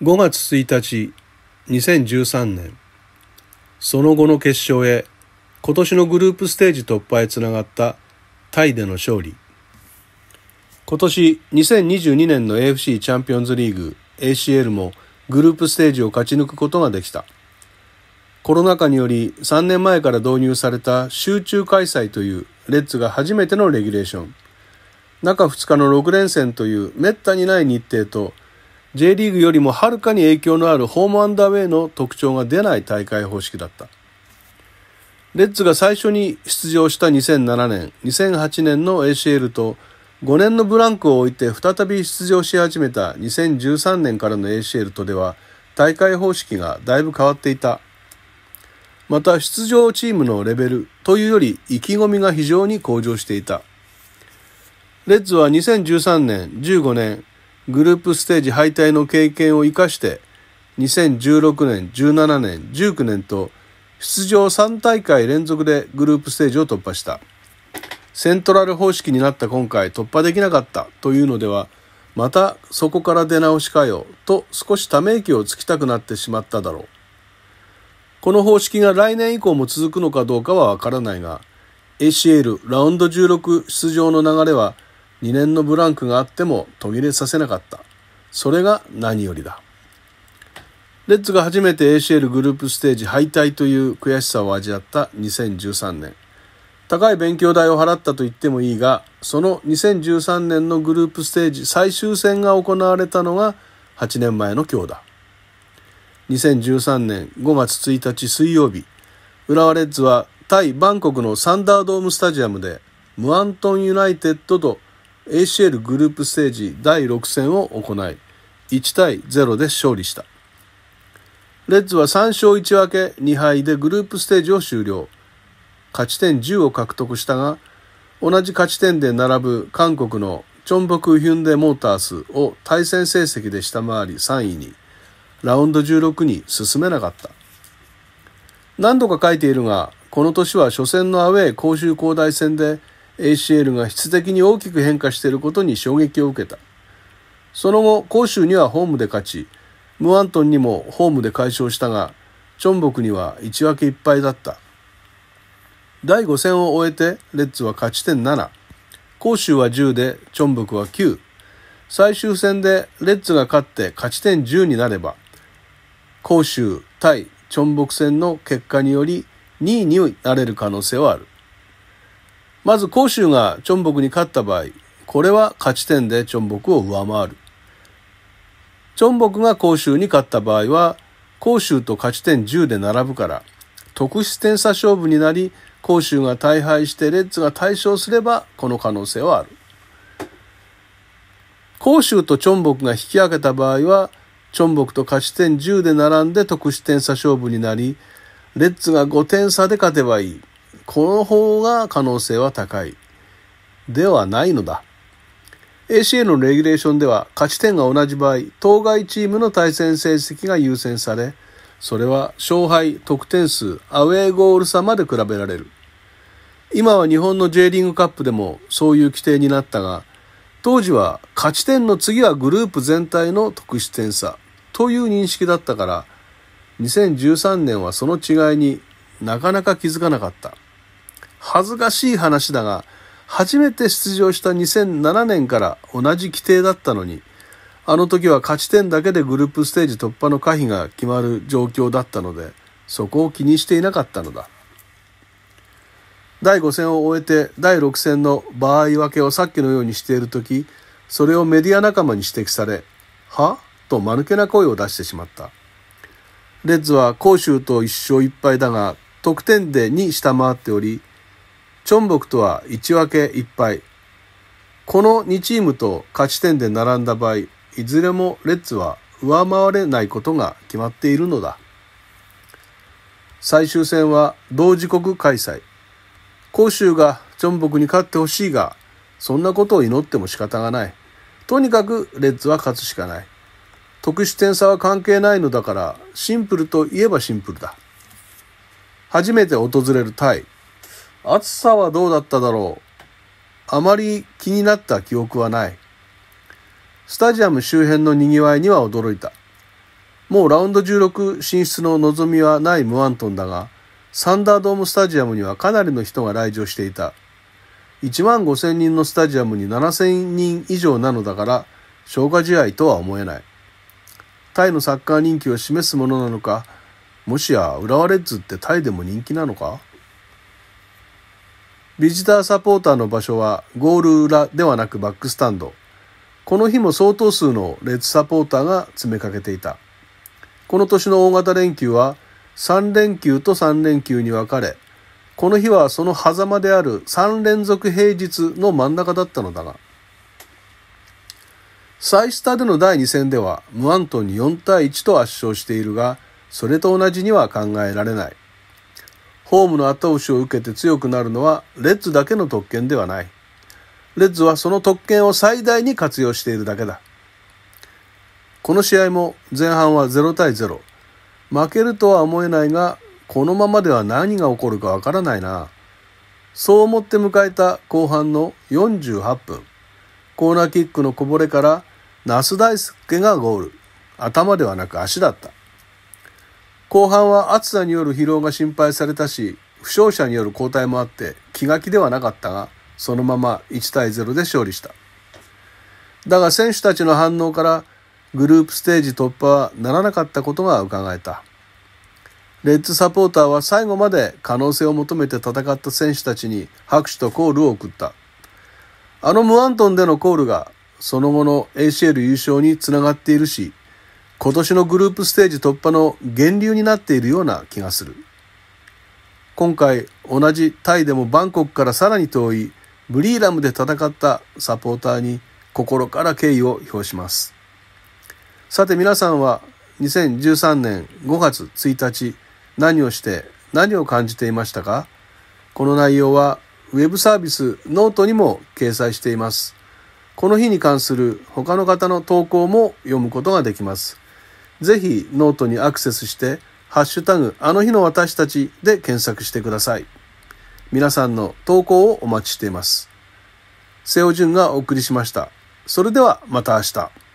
5月1日2013年その後の決勝へ今年のグループステージ突破へつながったタイでの勝利今年2022年の AFC チャンピオンズリーグ ACL もグループステージを勝ち抜くことができたコロナ禍により3年前から導入された集中開催というレッツが初めてのレギュレーション中2日の6連戦というめったにない日程と J リーグよりもはるかに影響のあるホームアンダーウェイの特徴が出ない大会方式だった。レッズが最初に出場した2007年、2008年の ACL と5年のブランクを置いて再び出場し始めた2013年からの ACL とでは大会方式がだいぶ変わっていた。また出場チームのレベルというより意気込みが非常に向上していた。レッズは2013年、15年、グループステージ敗退の経験を生かして2016年、17年、19年と出場3大会連続でグループステージを突破したセントラル方式になった今回突破できなかったというのではまたそこから出直しかよと少しため息をつきたくなってしまっただろうこの方式が来年以降も続くのかどうかはわからないが ACL ラウンド16出場の流れは2年のブランクがあっても途切れさせなかった。それが何よりだ。レッズが初めて ACL グループステージ敗退という悔しさを味わった2013年。高い勉強代を払ったと言ってもいいが、その2013年のグループステージ最終戦が行われたのが8年前の今日だ。2013年5月1日水曜日、浦和レッズは対バンコクのサンダードームスタジアムでムアントンユナイテッドと ACL グループステージ第6戦を行い1対0で勝利したレッズは3勝1分け2敗でグループステージを終了勝ち点10を獲得したが同じ勝ち点で並ぶ韓国のチョンボクヒュンデモータースを対戦成績で下回り3位にラウンド16に進めなかった何度か書いているがこの年は初戦のアウェー甲州広大戦で ACL が質的に大きく変化していることに衝撃を受けたその後甲州にはホームで勝ちムアントンにもホームで快勝したがチョンボクには1分け1敗だった第5戦を終えてレッツは勝ち点7甲州は10でチョンボクは9最終戦でレッツが勝って勝ち点10になれば甲州対チョンボク戦の結果により2位になれる可能性はあるまず甲州がチョンボクに勝った場合、これは勝ち点でチョンボクを上回る。チョンボクが甲州に勝った場合は、甲州と勝ち点10で並ぶから、特殊点差勝負になり、甲州が大敗してレッズが大勝すれば、この可能性はある。甲州とチョンボクが引き分けた場合は、チョンボクと勝ち点10で並んで特殊点差勝負になり、レッズが5点差で勝てばいい。この方が可能性は高いではないのだ ACA のレギュレーションでは勝ち点が同じ場合当該チームの対戦成績が優先されそれは勝敗得点数アウェーゴール差まで比べられる今は日本の J リーグカップでもそういう規定になったが当時は勝ち点の次はグループ全体の得失点差という認識だったから2013年はその違いになかなか気づかなかった恥ずかしい話だが、初めて出場した2007年から同じ規定だったのに、あの時は勝ち点だけでグループステージ突破の可否が決まる状況だったので、そこを気にしていなかったのだ。第5戦を終えて第6戦の場合分けをさっきのようにしている時、それをメディア仲間に指摘され、はと間抜けな声を出してしまった。レッズは甲州と1勝1敗だが、得点で2下回っており、チョンボクとは1分け1敗。この2チームと勝ち点で並んだ場合、いずれもレッズは上回れないことが決まっているのだ。最終戦は同時刻開催。杭州がチョンボクに勝ってほしいが、そんなことを祈っても仕方がない。とにかくレッズは勝つしかない。特殊点差は関係ないのだから、シンプルといえばシンプルだ。初めて訪れるタイ。暑さはどうだっただろうあまり気になった記憶はない。スタジアム周辺の賑わいには驚いた。もうラウンド16進出の望みはないムアントンだが、サンダードームスタジアムにはかなりの人が来場していた。1万5千人のスタジアムに7千人以上なのだから、消化試合とは思えない。タイのサッカー人気を示すものなのか、もしや浦和レッズってタイでも人気なのかビジターサポーターの場所はゴール裏ではなくバックスタンド。この日も相当数のレッサポーターが詰めかけていた。この年の大型連休は3連休と3連休に分かれ、この日はその狭間である3連続平日の真ん中だったのだが、再スタでの第2戦ではムアントに4対1と圧勝しているが、それと同じには考えられない。ホームの後押しを受けて強くなるのはレッズだけの特権ではない。レッズはその特権を最大に活用しているだけだ。この試合も前半は0対0。負けるとは思えないが、このままでは何が起こるかわからないな。そう思って迎えた後半の48分。コーナーキックのこぼれから、ナス大輔がゴール。頭ではなく足だった。後半は暑さによる疲労が心配されたし、負傷者による交代もあって気が気ではなかったが、そのまま1対0で勝利した。だが選手たちの反応からグループステージ突破はならなかったことが伺えた。レッズサポーターは最後まで可能性を求めて戦った選手たちに拍手とコールを送った。あのムアントンでのコールがその後の ACL 優勝につながっているし、今年のグループステージ突破の源流になっているような気がする。今回同じタイでもバンコクからさらに遠いブリーラムで戦ったサポーターに心から敬意を表します。さて皆さんは2013年5月1日何をして何を感じていましたかこの内容はウェブサービスノートにも掲載しています。この日に関する他の方の投稿も読むことができます。ぜひノートにアクセスして、ハッシュタグ、あの日の私たちで検索してください。皆さんの投稿をお待ちしています。瀬尾淳がお送りしました。それではまた明日。